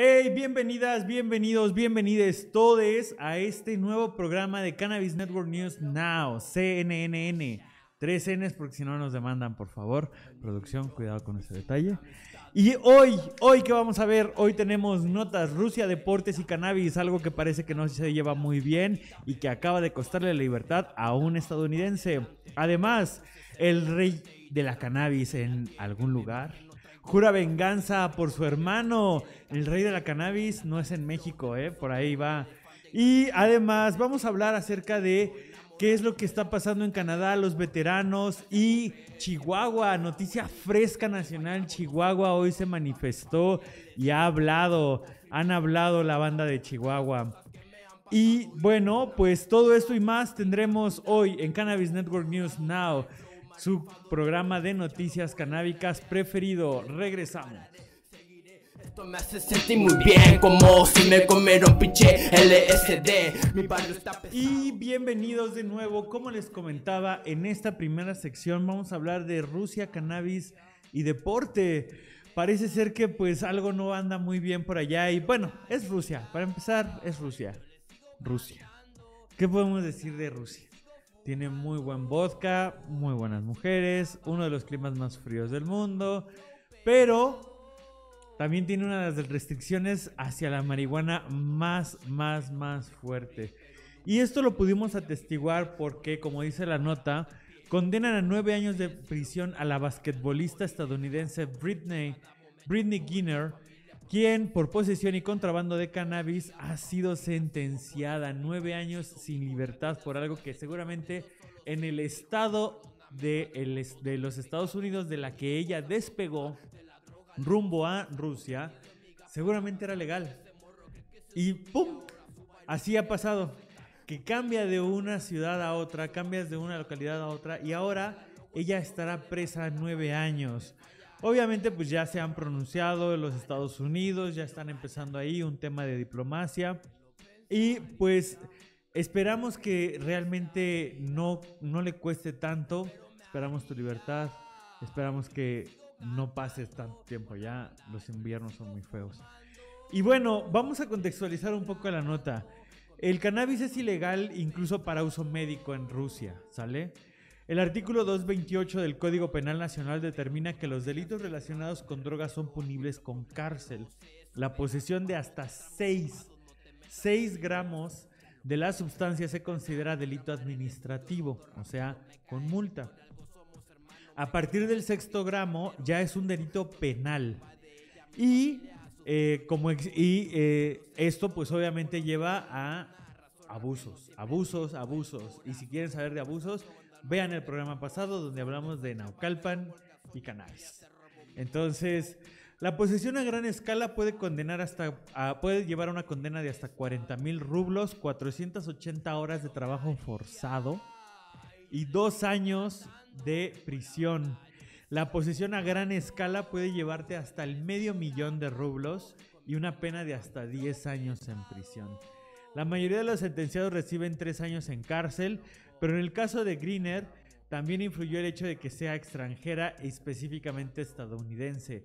Hey, bienvenidas, bienvenidos, bienvenides todos a este nuevo programa de Cannabis Network News Now, CNNN. Tres Ns porque si no nos demandan, por favor. Producción, cuidado con ese detalle. Y hoy, hoy que vamos a ver, hoy tenemos notas Rusia, deportes y cannabis, algo que parece que no se lleva muy bien y que acaba de costarle la libertad a un estadounidense. Además, el rey de la cannabis en algún lugar jura venganza por su hermano. El rey de la cannabis no es en México, ¿eh? Por ahí va. Y además vamos a hablar acerca de qué es lo que está pasando en Canadá, los veteranos y Chihuahua, noticia fresca nacional, Chihuahua hoy se manifestó y ha hablado, han hablado la banda de Chihuahua. Y bueno, pues todo esto y más tendremos hoy en Cannabis Network News Now su programa de noticias canábicas preferido. Regresamos. Y bienvenidos de nuevo. Como les comentaba, en esta primera sección vamos a hablar de Rusia, cannabis y deporte. Parece ser que pues algo no anda muy bien por allá y bueno, es Rusia. Para empezar, es Rusia. Rusia. ¿Qué podemos decir de Rusia? Tiene muy buen vodka, muy buenas mujeres, uno de los climas más fríos del mundo, pero también tiene una de las restricciones hacia la marihuana más, más, más fuerte. Y esto lo pudimos atestiguar porque, como dice la nota, condenan a nueve años de prisión a la basquetbolista estadounidense Britney, Britney Ginner quien por posesión y contrabando de cannabis ha sido sentenciada a nueve años sin libertad por algo que seguramente en el estado de, de los Estados Unidos de la que ella despegó rumbo a Rusia, seguramente era legal. Y ¡pum! Así ha pasado. Que cambia de una ciudad a otra, cambias de una localidad a otra y ahora ella estará presa nueve años. Obviamente, pues ya se han pronunciado en los Estados Unidos, ya están empezando ahí un tema de diplomacia. Y pues esperamos que realmente no, no le cueste tanto. Esperamos tu libertad. Esperamos que no pases tanto tiempo ya. Los inviernos son muy feos. Y bueno, vamos a contextualizar un poco la nota. El cannabis es ilegal incluso para uso médico en Rusia, ¿sale? El artículo 228 del Código Penal Nacional determina que los delitos relacionados con drogas son punibles con cárcel. La posesión de hasta seis, gramos de la sustancia se considera delito administrativo, o sea, con multa. A partir del sexto gramo ya es un delito penal. Y, eh, como y eh, esto pues obviamente lleva a abusos, abusos, abusos. Y si quieren saber de abusos, vean el programa pasado donde hablamos de Naucalpan y canales Entonces, la posesión a gran escala puede condenar hasta puede llevar a una condena de hasta 40 mil rublos, 480 horas de trabajo forzado y dos años de prisión. La posesión a gran escala puede llevarte hasta el medio millón de rublos y una pena de hasta 10 años en prisión. La mayoría de los sentenciados reciben tres años en cárcel, pero en el caso de Greener, también influyó el hecho de que sea extranjera y específicamente estadounidense.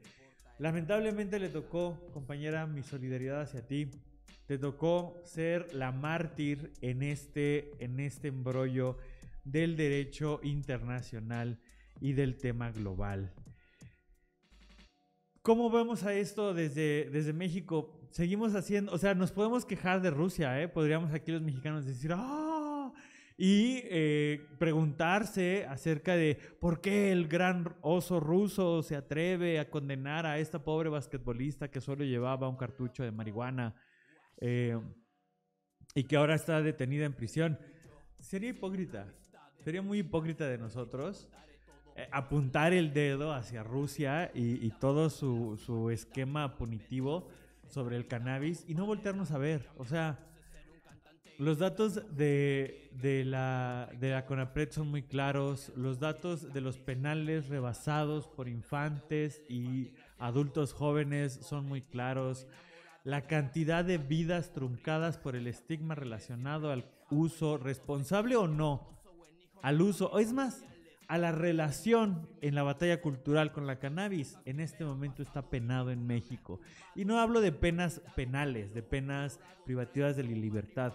Lamentablemente le tocó, compañera, mi solidaridad hacia ti. Te tocó ser la mártir en este, en este embrollo del derecho internacional y del tema global. ¿Cómo vemos a esto desde, desde México? Seguimos haciendo, o sea, nos podemos quejar de Rusia, ¿eh? Podríamos aquí los mexicanos decir, ¡ah! y eh, preguntarse acerca de por qué el gran oso ruso se atreve a condenar a esta pobre basquetbolista que solo llevaba un cartucho de marihuana eh, y que ahora está detenida en prisión. Sería hipócrita, sería muy hipócrita de nosotros eh, apuntar el dedo hacia Rusia y, todo su, su esquema punitivo sobre el cannabis y no voltearnos a ver. O sea, los datos de, de, la, de la CONAPRED son muy claros. Los datos de los penales rebasados por infantes y adultos jóvenes son muy claros. La cantidad de vidas truncadas por el estigma relacionado al uso, responsable o no, al uso, o es más, a la relación en la batalla cultural con la cannabis, en este momento está penado en México. Y no hablo de penas penales, de penas privativas de la libertad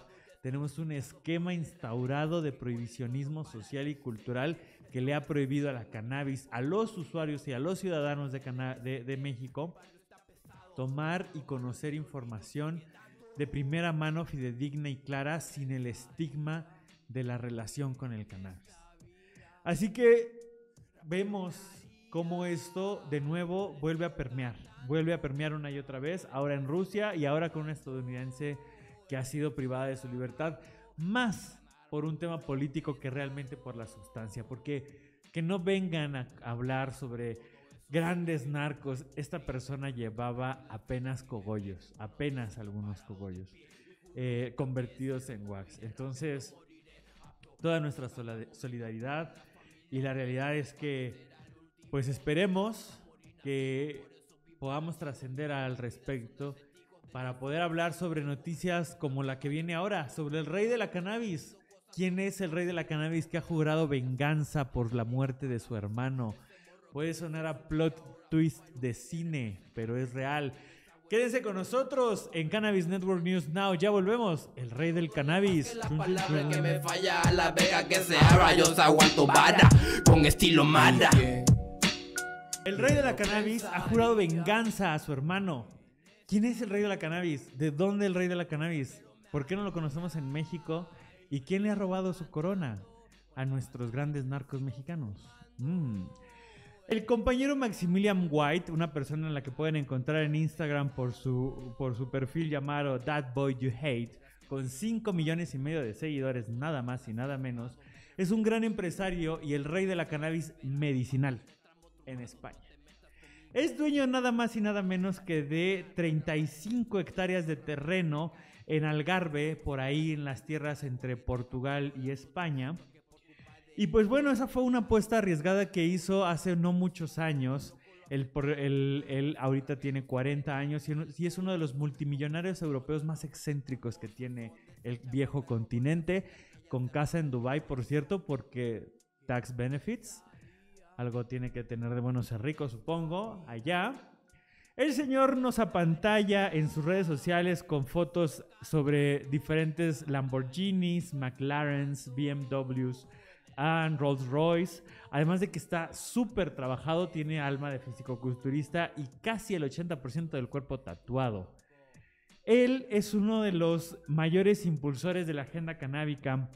tenemos un esquema instaurado de prohibicionismo social y cultural que le ha prohibido a la cannabis, a los usuarios y a los ciudadanos de, México tomar y conocer información de primera mano, fidedigna y clara, sin el estigma de la relación con el cannabis. Así que vemos cómo esto de nuevo vuelve a permear, vuelve a permear una y otra vez, ahora en Rusia y ahora con un estadounidense que ha sido privada de su libertad, más por un tema político que realmente por la sustancia, porque que no vengan a hablar sobre grandes narcos, esta persona llevaba apenas cogollos, apenas algunos cogollos, eh, convertidos en wax. Entonces, toda nuestra solidaridad y la realidad es que, pues esperemos que podamos trascender al respecto para poder hablar sobre noticias como la que viene ahora, sobre el rey de la cannabis. ¿Quién es el rey de la cannabis que ha jurado venganza por la muerte de su hermano? Puede sonar a plot twist de cine, pero es real. Quédense con nosotros en Cannabis Network News Now. Ya volvemos. El rey del cannabis. El rey de la cannabis ha jurado venganza a su hermano ¿Quién es el rey de la cannabis? ¿De dónde el rey de la cannabis? ¿Por qué no lo conocemos en México? ¿Y quién le ha robado su corona? A nuestros grandes narcos mexicanos. Mm. El compañero Maximilian White, una persona en la que pueden encontrar en Instagram por su, por su perfil llamado That Boy You Hate, con 5 millones y medio de seguidores, nada más y nada menos, es un gran empresario y el rey de la cannabis medicinal en España. Es dueño nada más y nada menos que de 35 hectáreas de terreno en Algarve, por ahí en las tierras entre Portugal y España. Y pues bueno, esa fue una apuesta arriesgada que hizo hace no muchos años. Él, ahorita tiene 40 años y es uno de los multimillonarios europeos más excéntricos que tiene el viejo continente, con casa en Dubai, por cierto, porque tax benefits. Algo tiene que tener de bueno ser rico, supongo, allá. El señor nos apantalla en sus redes sociales con fotos sobre diferentes Lamborghinis, McLarens, BMWs, and Rolls Royce. Además de que está súper trabajado, tiene alma de fisicoculturista y casi el 80% del cuerpo tatuado. Él es uno de los mayores impulsores de la agenda canábica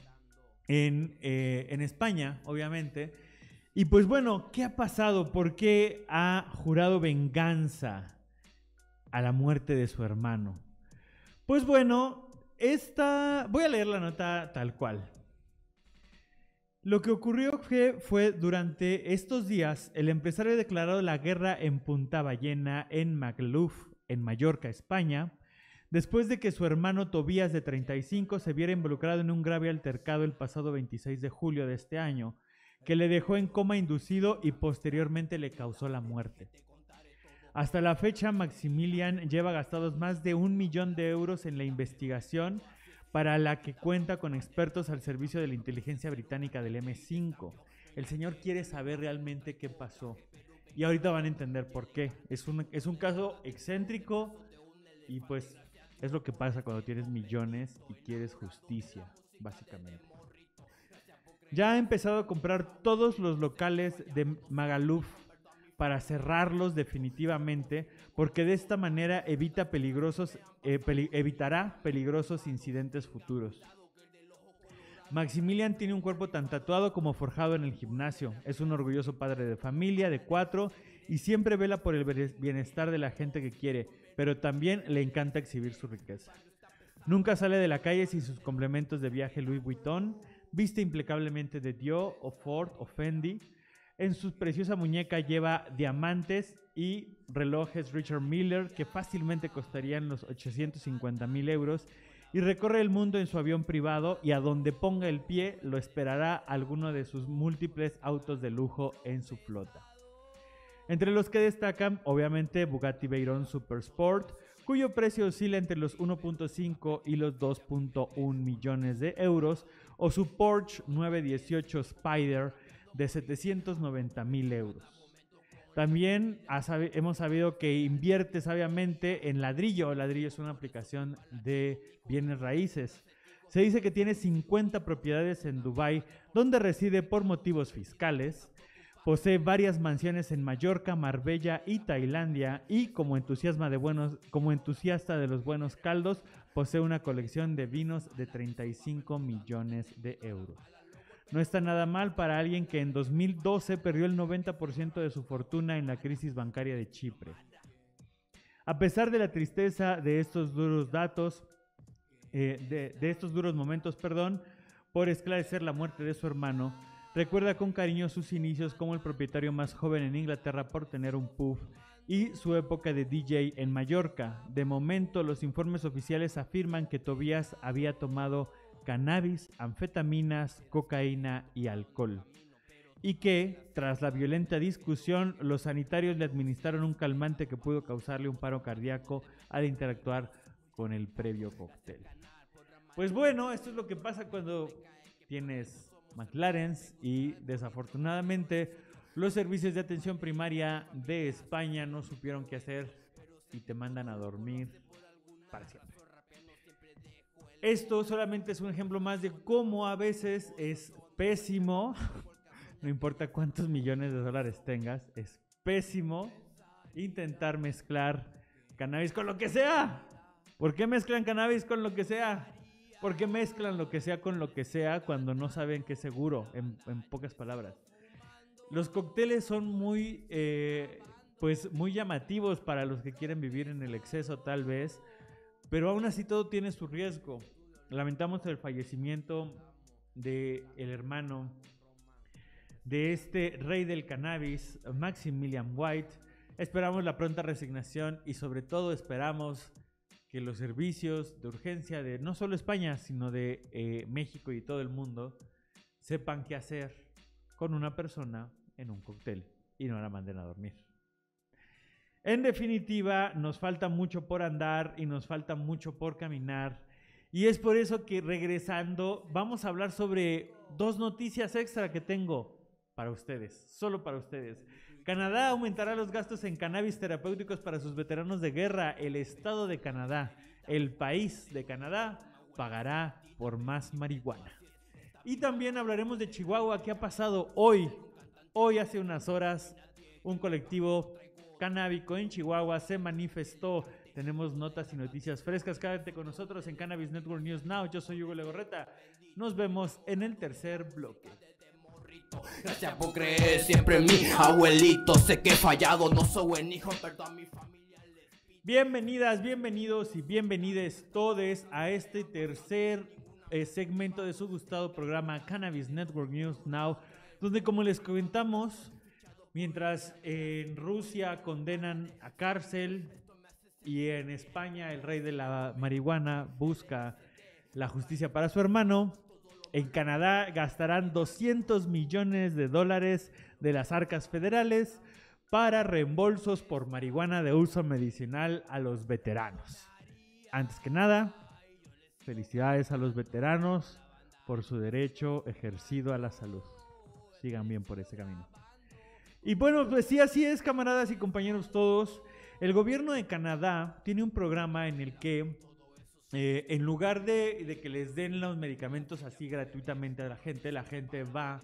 en, eh, en España, obviamente y pues bueno, ¿qué ha pasado? ¿Por qué ha jurado venganza a la muerte de su hermano? Pues bueno, esta... Voy a leer la nota tal cual. Lo que ocurrió fue durante estos días, el empresario declarado la guerra en Punta Ballena, en Magluf, en Mallorca, España, después de que su hermano Tobías, de 35, se viera involucrado en un grave altercado el pasado 26 de julio de este año, que le dejó en coma inducido y posteriormente le causó la muerte. Hasta la fecha, Maximilian lleva gastados más de un millón de euros en la investigación para la que cuenta con expertos al servicio de la inteligencia británica del M5. El señor quiere saber realmente qué pasó. Y ahorita van a entender por qué. Es un, es un caso excéntrico y pues es lo que pasa cuando tienes millones y quieres justicia, básicamente. Ya ha empezado a comprar todos los locales de Magaluf para cerrarlos definitivamente, porque de esta manera evita peligrosos, eh, evitará peligrosos incidentes futuros. Maximilian tiene un cuerpo tan tatuado como forjado en el gimnasio. Es un orgulloso padre de familia, de cuatro, y siempre vela por el bienestar de la gente que quiere, pero también le encanta exhibir su riqueza. Nunca sale de la calle sin sus complementos de viaje Louis Vuitton, Viste implacablemente de Dio o Ford o Fendi. En su preciosa muñeca lleva diamantes y relojes Richard Miller que fácilmente costarían los 850 mil euros. Y recorre el mundo en su avión privado y a donde ponga el pie lo esperará alguno de sus múltiples autos de lujo en su flota. Entre los que destacan, obviamente, Bugatti Veyron Super Sport, cuyo precio oscila entre los 1.5 y los 2.1 millones de euros, o su Porsche 918 Spider de 790 mil euros. También hemos sabido que invierte sabiamente en Ladrillo. Ladrillo es una aplicación de bienes raíces. Se dice que tiene 50 propiedades en Dubái, donde reside por motivos fiscales, Posee varias mansiones en Mallorca, Marbella y Tailandia y como, buenos, entusiasta de los buenos caldos, posee una colección de vinos de 35 millones de euros. No está nada mal para alguien que en 2012 perdió el 90% de su fortuna en la crisis bancaria de Chipre. A pesar de la tristeza de estos duros datos, eh, de estos duros momentos, perdón, por esclarecer la muerte de su hermano, Recuerda con cariño sus inicios como el propietario más joven en Inglaterra por tener un puff y su época de DJ en Mallorca. De momento, los informes oficiales afirman que Tobias había tomado cannabis, anfetaminas, cocaína y alcohol. Y que, tras la violenta discusión, los sanitarios le administraron un calmante que pudo causarle un paro cardíaco al interactuar con el previo cóctel. Pues bueno, esto es lo que pasa cuando tienes McLaren y desafortunadamente los servicios de atención primaria de España no supieron qué hacer y te mandan a dormir para siempre. Esto solamente es un ejemplo más de cómo a veces es pésimo, no importa cuántos millones de dólares tengas, es pésimo intentar mezclar cannabis con lo que sea. ¿Por qué mezclan cannabis con lo que sea? Porque mezclan lo que sea con lo que sea cuando no saben qué es seguro, en, pocas palabras. Los cócteles son muy, eh, pues muy llamativos para los que quieren vivir en el exceso tal vez, pero aún así todo tiene su riesgo. Lamentamos el fallecimiento de el hermano de este rey del cannabis, Maximilian White. Esperamos la pronta resignación y sobre todo esperamos que los servicios de urgencia de no solo España, sino de eh, México y todo el mundo sepan qué hacer con una persona en un cóctel y no la manden a dormir. En definitiva, nos falta mucho por andar y nos falta mucho por caminar. Y es por eso que regresando vamos a hablar sobre dos noticias extra que tengo para ustedes, solo para ustedes. Canadá aumentará los gastos en cannabis terapéuticos para sus veteranos de guerra. El Estado de Canadá, el país de Canadá, pagará por más marihuana. Y también hablaremos de Chihuahua, que ha pasado hoy, hoy hace unas horas, un colectivo canábico en Chihuahua se manifestó. Tenemos notas y noticias frescas. Cállate con nosotros en Cannabis Network News Now. Yo soy Hugo Legorreta. Nos vemos en el tercer bloque. Gracias por creer siempre en abuelito. Sé que he fallado, no soy buen hijo, perdón mi familia. Bienvenidas, bienvenidos y bienvenides todes a este tercer eh, segmento de su gustado programa Cannabis Network News Now, donde como les comentamos, mientras en Rusia condenan a cárcel y en España el rey de la marihuana busca la justicia para su hermano, en Canadá gastarán 200 millones de dólares de las arcas federales para reembolsos por marihuana de uso medicinal a los veteranos. Antes que nada, felicidades a los veteranos por su derecho ejercido a la salud. Sigan bien por ese camino. Y bueno, pues sí, así es, camaradas y compañeros todos. El gobierno de Canadá tiene un programa en el que eh, en lugar de, que les den los medicamentos así gratuitamente a la gente, la gente va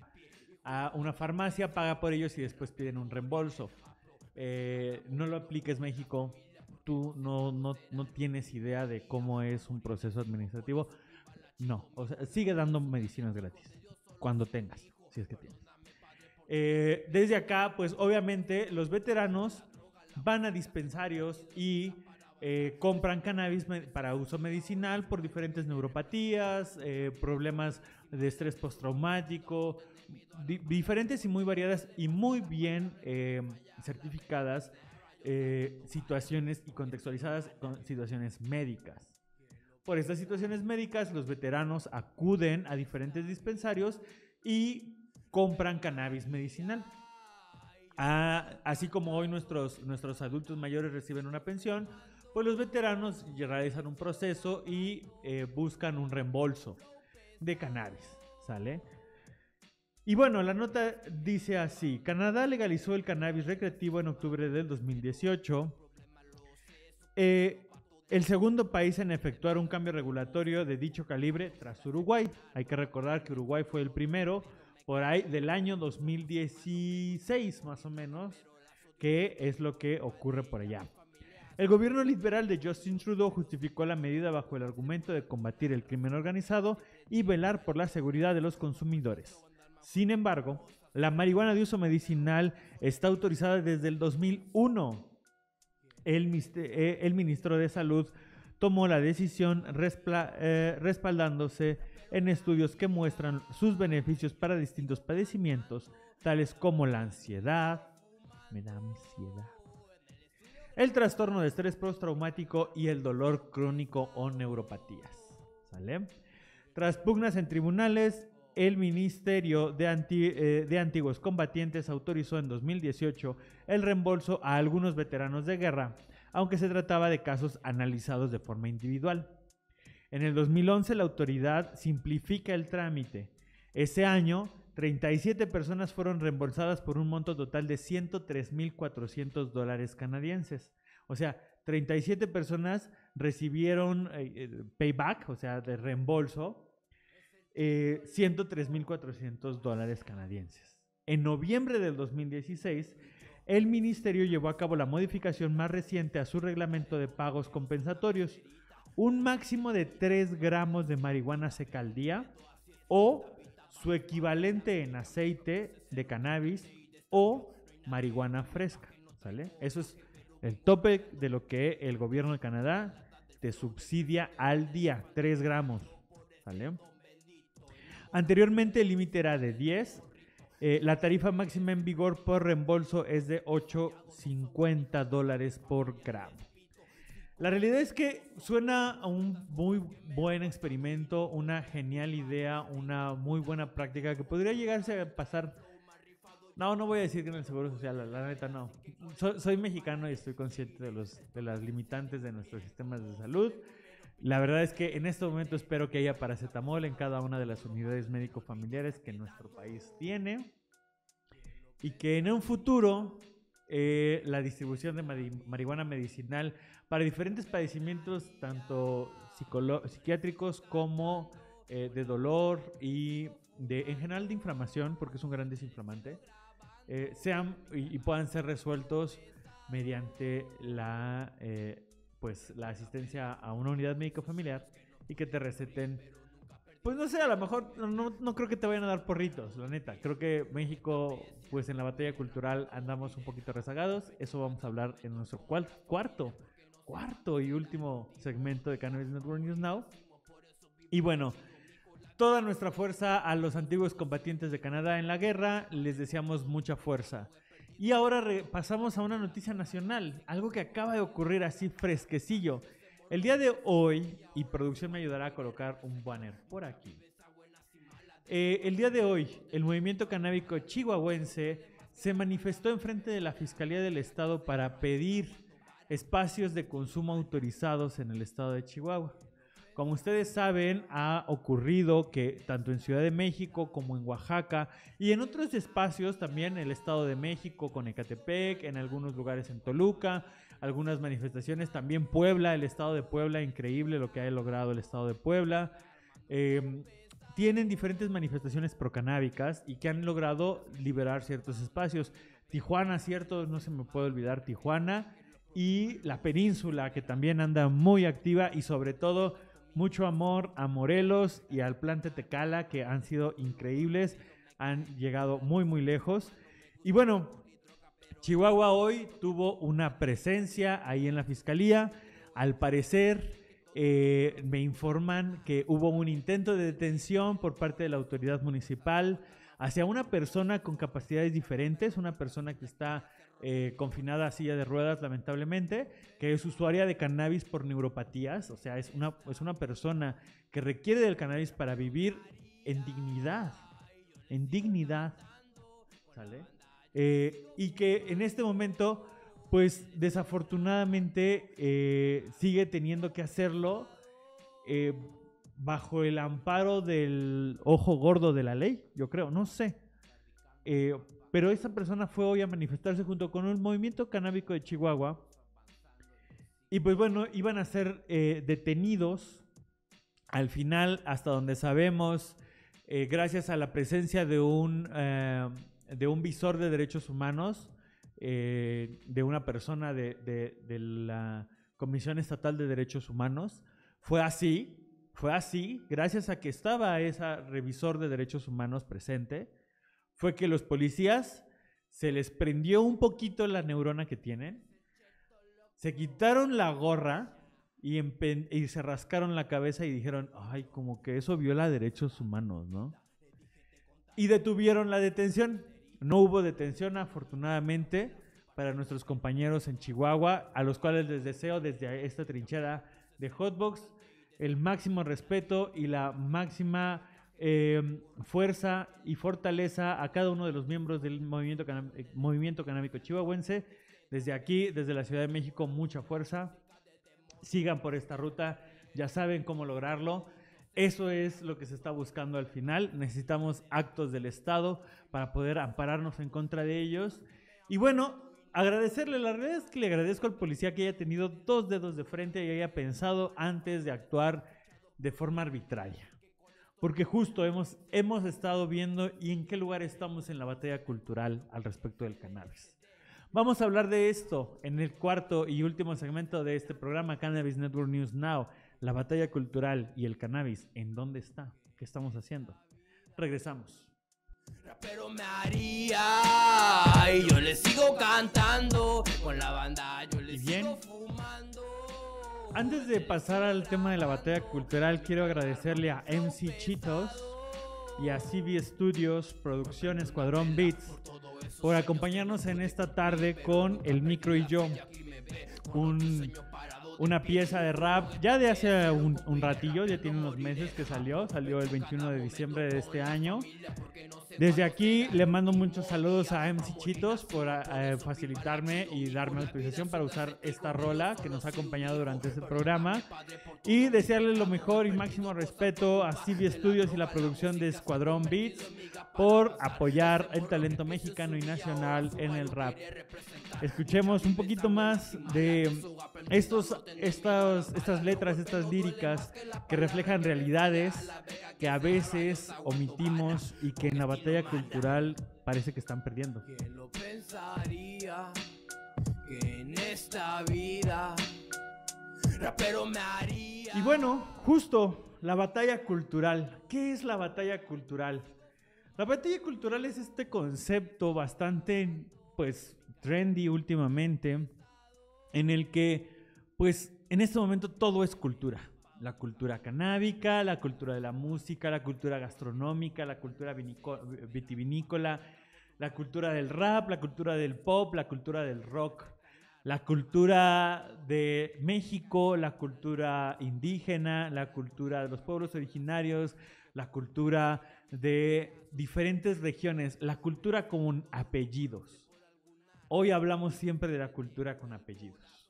a una farmacia, paga por ellos y después piden un reembolso. Eh, no lo apliques México, tú no, no, tienes idea de cómo es un proceso administrativo. No, sigue dando medicinas gratis cuando tengas, si es que tienes. Eh, desde acá, pues obviamente los veteranos van a dispensarios y eh, compran cannabis para uso medicinal por diferentes neuropatías, eh, problemas de estrés postraumático, diferentes y muy variadas y muy bien eh, certificadas situaciones y contextualizadas con situaciones médicas. Por estas situaciones médicas, los veteranos acuden a diferentes dispensarios y compran cannabis medicinal. Ah, así como hoy nuestros, nuestros adultos mayores reciben una pensión, pues los veteranos realizan un proceso y eh, buscan un reembolso de cannabis, ¿sale? Y bueno, la nota dice así, Canadá legalizó el cannabis recreativo en octubre del 2018. Eh, el segundo país en efectuar un cambio regulatorio de dicho calibre tras Uruguay. Hay que recordar que Uruguay fue el primero por ahí del año 2016 más o menos, que es lo que ocurre por allá. El gobierno liberal de Justin Trudeau justificó la medida bajo el argumento de combatir el crimen organizado y velar por la seguridad de los consumidores. Sin embargo, la marihuana de uso medicinal está autorizada desde el 2001. Eh, el, ministro de Salud tomó la decisión eh, respaldándose en estudios que muestran sus beneficios para distintos padecimientos, tales como la ansiedad. Me da ansiedad el trastorno de estrés postraumático y el dolor crónico o neuropatías. ¿Sale? Tras pugnas en tribunales, el Ministerio de, eh, de, Antiguos Combatientes autorizó en 2018 el reembolso a algunos veteranos de guerra, aunque se trataba de casos analizados de forma individual. En el 2011 la autoridad simplifica el trámite. Ese año 37 personas fueron reembolsadas por un monto total de 103.400 dólares canadienses. O sea, 37 personas recibieron eh, eh, payback, o sea, de reembolso, 103.400 eh, dólares canadienses. En noviembre del 2016, el Ministerio llevó a cabo la modificación más reciente a su reglamento de pagos compensatorios, un máximo de 3 gramos de marihuana seca al día o su equivalente en aceite de cannabis o marihuana fresca. ¿Sale? Eso es el tope de lo que el gobierno de Canadá te subsidia al día, 3 gramos. ¿Sale? Anteriormente el límite era de 10. Eh, la tarifa máxima en vigor por reembolso es de 8.50 dólares por gramo. La realidad es que suena a un muy buen experimento, una genial idea, una muy buena práctica que podría llegarse a pasar. No, no voy a decir que en el Seguro Social, la neta no. soy mexicano y estoy consciente de, los, de las limitantes de nuestros sistemas de salud. La verdad es que en este momento espero que haya paracetamol en cada una de las unidades médico-familiares que nuestro país tiene y que en un futuro eh, la distribución de marihuana medicinal para diferentes padecimientos, tanto psiquiátricos como eh, de dolor y de, en general de inflamación, porque es un gran desinflamante, eh, sean y, puedan ser resueltos mediante la, pues, la asistencia a una unidad médica familiar y que te receten pues no sé, a lo mejor no, no, creo que te vayan a dar porritos, la neta. Creo que México, pues en la batalla cultural andamos un poquito rezagados. Eso vamos a hablar en nuestro cuarto, cuarto y último segmento de Cannabis Network News Now. Y bueno, toda nuestra fuerza a los antiguos combatientes de Canadá en la guerra. Les deseamos mucha fuerza. Y ahora pasamos a una noticia nacional, algo que acaba de ocurrir así fresquecillo. El día de hoy, y producción me ayudará a colocar un banner por aquí. Eh, el día de hoy, el movimiento canábico chihuahuense se manifestó en frente de la Fiscalía del Estado para pedir espacios de consumo autorizados en el estado de Chihuahua. Como ustedes saben, ha ocurrido que tanto en Ciudad de México como en Oaxaca y en otros espacios también, el Estado de México con Ecatepec, en algunos lugares en Toluca, algunas manifestaciones, también Puebla, el Estado de Puebla, increíble lo que ha logrado el Estado de Puebla. Em, tienen diferentes manifestaciones procanábicas y que han logrado liberar ciertos espacios. Tijuana, cierto, no se me puede olvidar Tijuana y la península que también anda muy activa y sobre todo mucho amor a Morelos y al Plante Tecala, que han sido increíbles, han llegado muy, muy lejos. Y bueno, Chihuahua hoy tuvo una presencia ahí en la fiscalía. Al parecer, eh, me informan que hubo un intento de detención por parte de la autoridad municipal hacia una persona con capacidades diferentes, una persona que está eh, confinada a silla de ruedas, lamentablemente, que es usuaria de cannabis por neuropatías, o sea, es una, es una persona que requiere del cannabis para vivir en dignidad, en dignidad, ¿sale? Eh, y que en este momento, pues desafortunadamente eh, sigue teniendo que hacerlo bajo el amparo del ojo gordo de la ley, yo creo, no sé. Pero esa persona fue hoy a manifestarse junto con un movimiento canábico de Chihuahua. Y pues bueno, iban a ser eh, detenidos. Al final, hasta donde sabemos, eh, gracias a la presencia de un, eh, de un visor de derechos humanos, de una persona de, de la Comisión Estatal de Derechos Humanos, fue así, fue así, gracias a que estaba esa revisor de derechos humanos presente, fue que los policías se les prendió un poquito la neurona que tienen, se quitaron la gorra y, y se rascaron la cabeza y dijeron, ay, como que eso viola derechos humanos, ¿no? Y detuvieron la detención. No hubo detención, afortunadamente, para nuestros compañeros en Chihuahua, a los cuales les deseo desde esta trinchera de Hotbox el máximo respeto y la máxima eh, fuerza y fortaleza a cada uno de los miembros del eh, movimiento, canábico chihuahuense. Desde aquí, desde la Ciudad de México, mucha fuerza. Sigan por esta ruta, ya saben cómo lograrlo. Eso es lo que se está buscando al final. Necesitamos actos del Estado para poder ampararnos en contra de ellos. Y bueno, agradecerle, la verdad es que le agradezco al policía que haya tenido dos dedos de frente y haya pensado antes de actuar de forma arbitraria. Porque justo hemos, hemos estado viendo y en qué lugar estamos en la batalla cultural al respecto del cannabis. Vamos a hablar de esto en el cuarto y último segmento de este programa Cannabis Network News Now, la batalla cultural y el cannabis. ¿En dónde está? ¿Qué estamos haciendo? Regresamos. Pero y yo le sigo cantando con la banda, yo le sigo fumando. Antes de pasar al tema de la batalla cultural, quiero agradecerle a MC Chitos y a CB Studios, Producción Escuadrón Beats, por acompañarnos en esta tarde con El Micro y Yo. Un una pieza de rap ya de hace un, ratillo, ya tiene unos meses que salió, salió el 21 de diciembre de este año. Desde aquí le mando muchos saludos a MC Chitos por eh, facilitarme y darme autorización para usar esta rola que nos ha acompañado durante este programa y desearle lo mejor y máximo respeto a CB Studios y la producción de Escuadrón Beats por apoyar el talento mexicano y nacional en el rap escuchemos un poquito más de estos, estas, estas letras, estas líricas que reflejan realidades que a veces omitimos y que en la batalla cultural parece que están perdiendo. Y bueno, justo la batalla cultural. ¿Qué es la batalla cultural? La batalla cultural es este concepto bastante, pues, trendy últimamente, en el que, pues, en este momento todo es cultura. La cultura canábica, la cultura de la música, la cultura gastronómica, la cultura vitivinícola, la cultura del rap, la cultura del pop, la cultura del rock, la cultura de México, la cultura indígena, la cultura de los pueblos originarios, la cultura de diferentes regiones, la cultura con apellidos. Hoy hablamos siempre de la cultura con apellidos.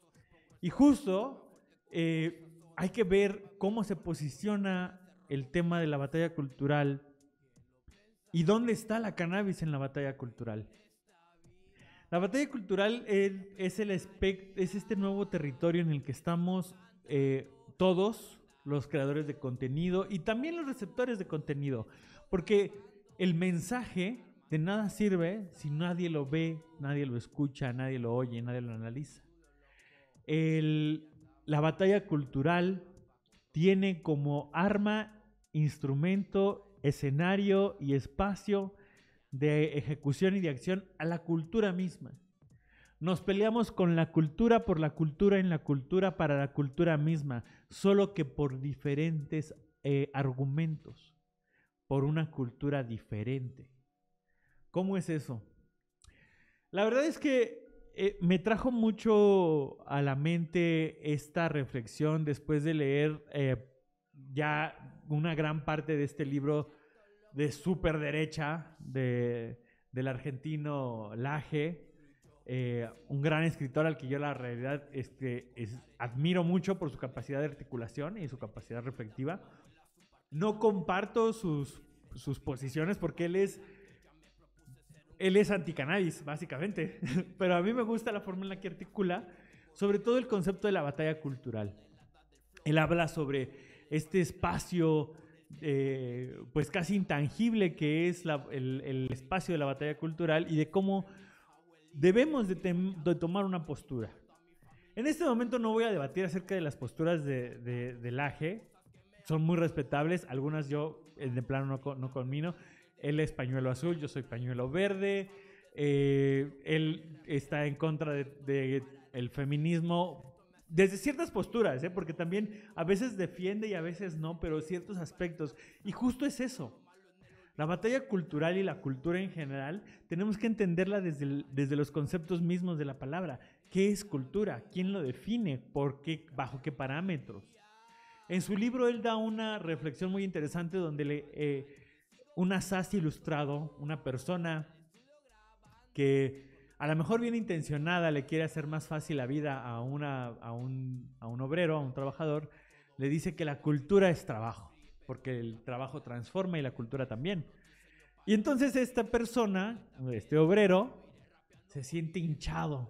Y justo eh, hay que ver cómo se posiciona el tema de la batalla cultural y dónde está la cannabis en la batalla cultural. La batalla cultural es, es este nuevo territorio en el que estamos eh, todos los creadores de contenido y también los receptores de contenido, porque el mensaje de nada sirve si nadie lo ve, nadie lo escucha, nadie lo oye, nadie lo analiza. la batalla cultural tiene como arma, instrumento, escenario y espacio de ejecución y de acción a la cultura misma. Nos peleamos con la cultura por la cultura en la cultura para la cultura misma, solo que por diferentes eh, argumentos, por una cultura diferente. ¿Cómo es eso? La verdad es que eh, me trajo mucho a la mente esta reflexión después de leer eh, ya una gran parte de este libro de super derecha de, del argentino Laje, eh, un gran escritor al que yo la realidad es, admiro mucho por su capacidad de articulación y su capacidad reflectiva. No comparto sus, sus posiciones porque él es él es anticannabis, básicamente. Pero a mí me gusta la forma en la que articula, sobre todo el concepto de la batalla cultural. Él habla sobre este espacio, eh, pues casi intangible, que es el, espacio de la batalla cultural y de cómo debemos de, tomar una postura. En este momento no voy a debatir acerca de las posturas del AGE, son muy respetables, algunas yo de plano no, no conmino. Él es pañuelo azul, yo soy pañuelo verde. Eh, él está en contra del de, el feminismo desde ciertas posturas, ¿eh? porque también a veces defiende y a veces no, pero ciertos aspectos. Y justo es eso. La batalla cultural y la cultura en general tenemos que entenderla desde, desde los conceptos mismos de la palabra. ¿Qué es cultura? ¿Quién lo define? ¿Por qué? ¿Bajo qué parámetros? En su libro él da una reflexión muy interesante donde le, eh, un asaz ilustrado, una persona que a lo mejor bien intencionada le quiere hacer más fácil la vida a, una, a, un, a un obrero, a un trabajador, le dice que la cultura es trabajo, porque el trabajo transforma y la cultura también. Y entonces esta persona, este obrero, se siente hinchado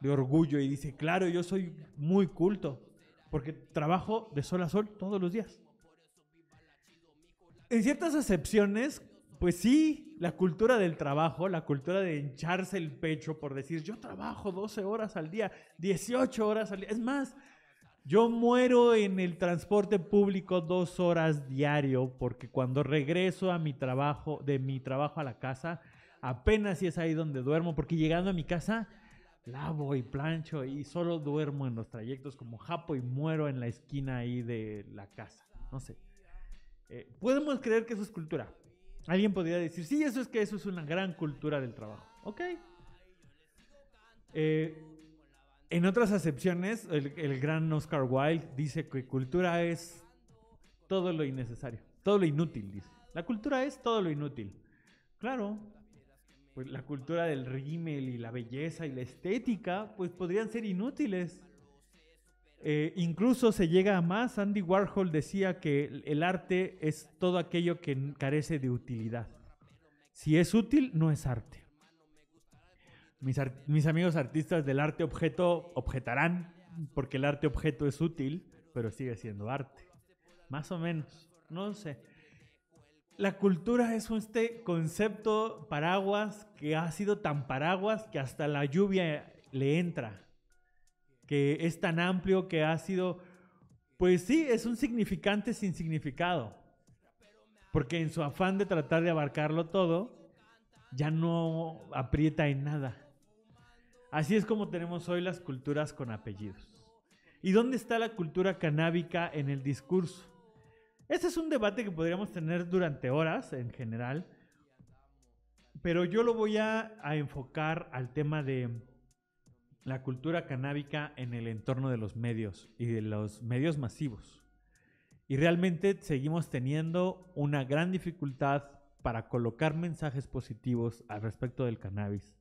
de orgullo y dice, claro, yo soy muy culto, porque trabajo de sol a sol todos los días en ciertas excepciones, pues sí, la cultura del trabajo, la cultura de hincharse el pecho por decir, yo trabajo 12 horas al día, 18 horas al día. Es más, yo muero en el transporte público dos horas diario porque cuando regreso a mi trabajo, de mi trabajo a la casa, apenas si es ahí donde duermo, porque llegando a mi casa lavo y plancho y solo duermo en los trayectos como japo y muero en la esquina ahí de la casa. No sé. Eh, podemos creer que eso es cultura. Alguien podría decir, sí, eso es que eso es una gran cultura del trabajo. Ok. Eh, en otras acepciones, el, el, gran Oscar Wilde dice que cultura es todo lo innecesario, todo lo inútil, dice. La cultura es todo lo inútil. Claro, pues la cultura del rímel y la belleza y la estética, pues podrían ser inútiles. Eh, incluso se llega a más. Andy Warhol decía que el arte es todo aquello que carece de utilidad. Si es útil, no es arte. Mis, mis amigos artistas del arte objeto objetarán, porque el arte objeto es útil, pero sigue siendo arte. Más o menos. No sé. La cultura es este concepto paraguas que ha sido tan paraguas que hasta la lluvia le entra que es tan amplio que ha sido, pues sí, es un significante sin significado. Porque en su afán de tratar de abarcarlo todo, ya no aprieta en nada. Así es como tenemos hoy las culturas con apellidos. ¿Y dónde está la cultura canábica en el discurso? Ese es un debate que podríamos tener durante horas en general, pero yo lo voy a enfocar al tema de la cultura canábica en el entorno de los medios y de los medios masivos. Y realmente seguimos teniendo una gran dificultad para colocar mensajes positivos al respecto del cannabis.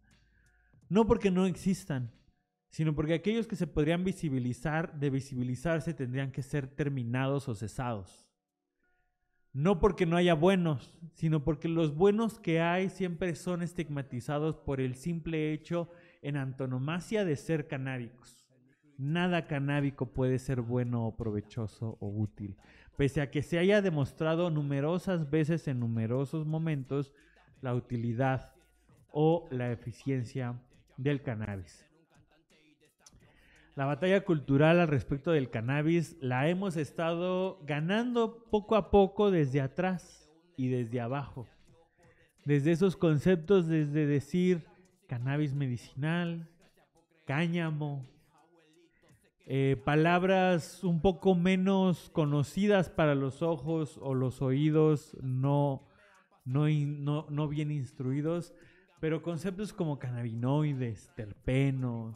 No porque no existan, sino porque aquellos que se podrían visibilizar, de visibilizarse, tendrían que ser terminados o cesados. No porque no haya buenos, sino porque los buenos que hay siempre son estigmatizados por el simple hecho de en antonomasia de ser canábicos. Nada canábico puede ser bueno o provechoso o útil, pese a que se haya demostrado numerosas veces en numerosos momentos la utilidad o la eficiencia del cannabis. La batalla cultural al respecto del cannabis la hemos estado ganando poco a poco desde atrás y desde abajo. Desde esos conceptos, desde decir cannabis medicinal, cáñamo, eh, palabras un poco menos conocidas para los ojos o los oídos no, no, no, bien instruidos, pero conceptos como cannabinoides, terpenos,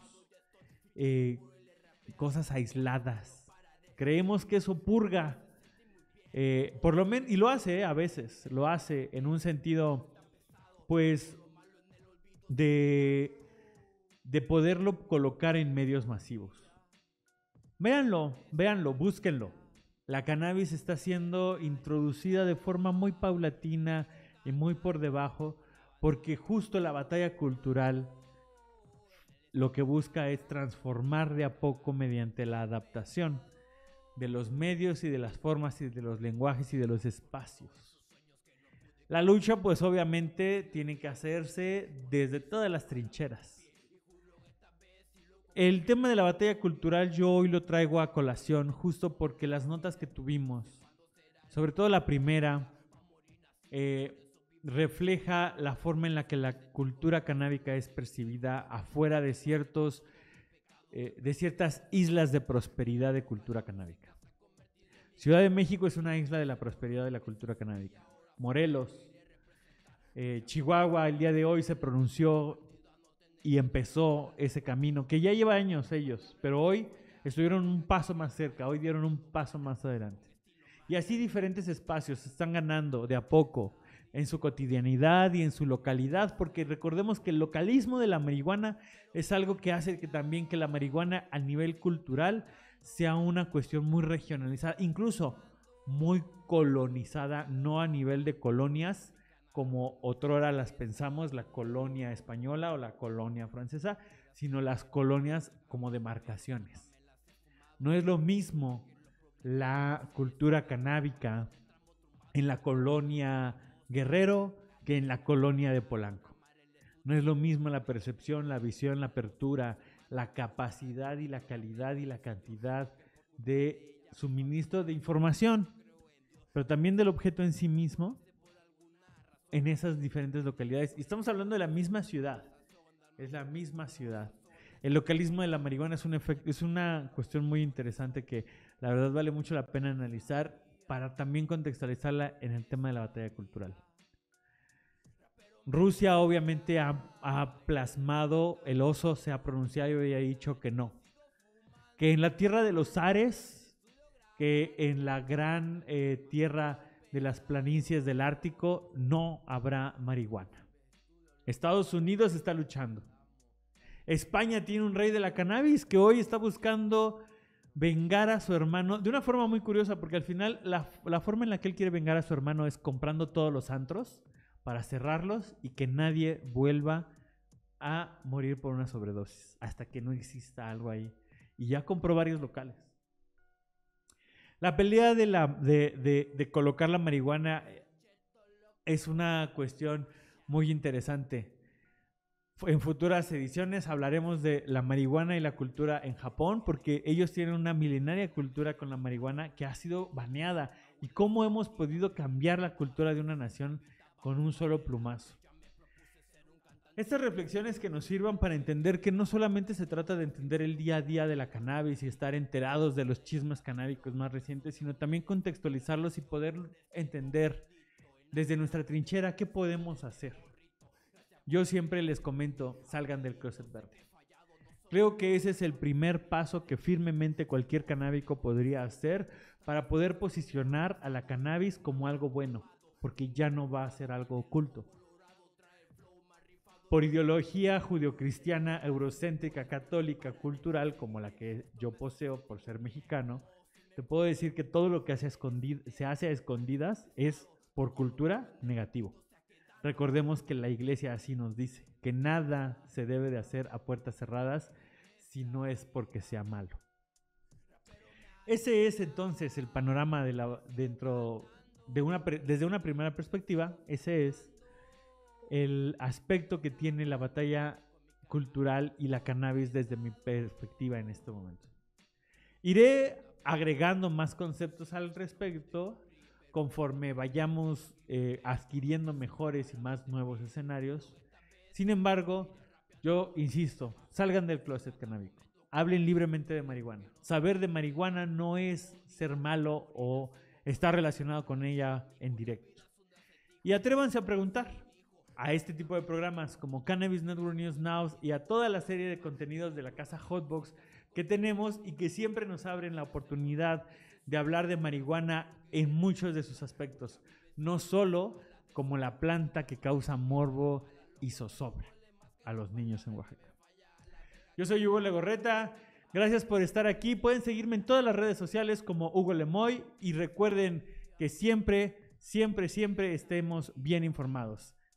eh, cosas aisladas. Creemos que eso purga, eh, por lo menos, y lo hace a veces, lo hace en un sentido, pues de, poderlo colocar en medios masivos. Véanlo, véanlo, búsquenlo. La cannabis está siendo introducida de forma muy paulatina y muy por debajo, porque justo la batalla cultural lo que busca es transformar de a poco mediante la adaptación de los medios y de las formas y de los lenguajes y de los espacios. La lucha, pues obviamente, tiene que hacerse desde todas las trincheras. El tema de la batalla cultural yo hoy lo traigo a colación, justo porque las notas que tuvimos, sobre todo la primera, eh, refleja la forma en la que la cultura canábica es percibida afuera de, ciertos, eh, de ciertas islas de prosperidad de cultura canábica. Ciudad de México es una isla de la prosperidad de la cultura canábica. Morelos. Eh, Chihuahua el día de hoy se pronunció y empezó ese camino, que ya lleva años ellos, pero hoy estuvieron un paso más cerca, hoy dieron un paso más adelante. Y así diferentes espacios están ganando de a poco en su cotidianidad y en su localidad, porque recordemos que el localismo de la marihuana es algo que hace que también que la marihuana a nivel cultural sea una cuestión muy regionalizada, incluso muy colonizada, no a nivel de colonias, como otrora las pensamos, la colonia española o la colonia francesa, sino las colonias como demarcaciones. No es lo mismo la cultura canábica en la colonia Guerrero que en la colonia de Polanco. No es lo mismo la percepción, la visión, la apertura, la capacidad y la calidad y la cantidad de suministro de información, pero también del objeto en sí mismo en esas diferentes localidades. Y estamos hablando de la misma ciudad. Es la misma ciudad. El localismo de la marihuana es, un es una cuestión muy interesante que la verdad vale mucho la pena analizar para también contextualizarla en el tema de la batalla cultural. Rusia obviamente ha, ha plasmado, el oso se ha pronunciado y ha dicho que no, que en la tierra de los zares que en la gran eh, tierra de las planicies del Ártico no habrá marihuana. Estados Unidos está luchando. España tiene un rey de la cannabis que hoy está buscando vengar a su hermano de una forma muy curiosa, porque al final la, forma en la que él quiere vengar a su hermano es comprando todos los antros para cerrarlos y que nadie vuelva a morir por una sobredosis, hasta que no exista algo ahí. Y ya compró varios locales. La pelea de, la, de, colocar la marihuana eh, es una cuestión muy interesante. En futuras ediciones hablaremos de la marihuana y la cultura en Japón, porque ellos tienen una milenaria cultura con la marihuana que ha sido baneada y cómo hemos podido cambiar la cultura de una nación con un solo plumazo. Estas reflexiones que nos sirvan para entender que no solamente se trata de entender el día a día de la cannabis y estar enterados de los chismes canábicos más recientes, sino también contextualizarlos y poder entender desde nuestra trinchera qué podemos hacer. Yo siempre les comento, salgan del closet verde. Creo que ese es el primer paso que firmemente cualquier canábico podría hacer para poder posicionar a la cannabis como algo bueno, porque ya no va a ser algo oculto por ideología judeocristiana, eurocéntrica, católica, cultural, como la que yo poseo por ser mexicano, te puedo decir que todo lo que hace se hace a escondidas es, por cultura, negativo. Recordemos que la iglesia así nos dice, que nada se debe de hacer a puertas cerradas si no es porque sea malo. Ese es entonces el panorama de la, dentro de una, desde una primera perspectiva, ese es el aspecto que tiene la batalla cultural y la cannabis desde mi perspectiva en este momento. Iré agregando más conceptos al respecto conforme vayamos eh, adquiriendo mejores y más nuevos escenarios. Sin embargo, yo insisto, salgan del closet canábico, hablen libremente de marihuana. Saber de marihuana no es ser malo o estar relacionado con ella en directo. Y atrévanse a preguntar, a este tipo de programas como Cannabis Network News Now y a toda la serie de contenidos de la casa Hotbox que tenemos y que siempre nos abren la oportunidad de hablar de marihuana en muchos de sus aspectos, no solo como la planta que causa morbo y zozobra a los niños en Oaxaca. Yo soy Hugo Legorreta, gracias por estar aquí, pueden seguirme en todas las redes sociales como Hugo Lemoy y recuerden que siempre, siempre, siempre estemos bien informados.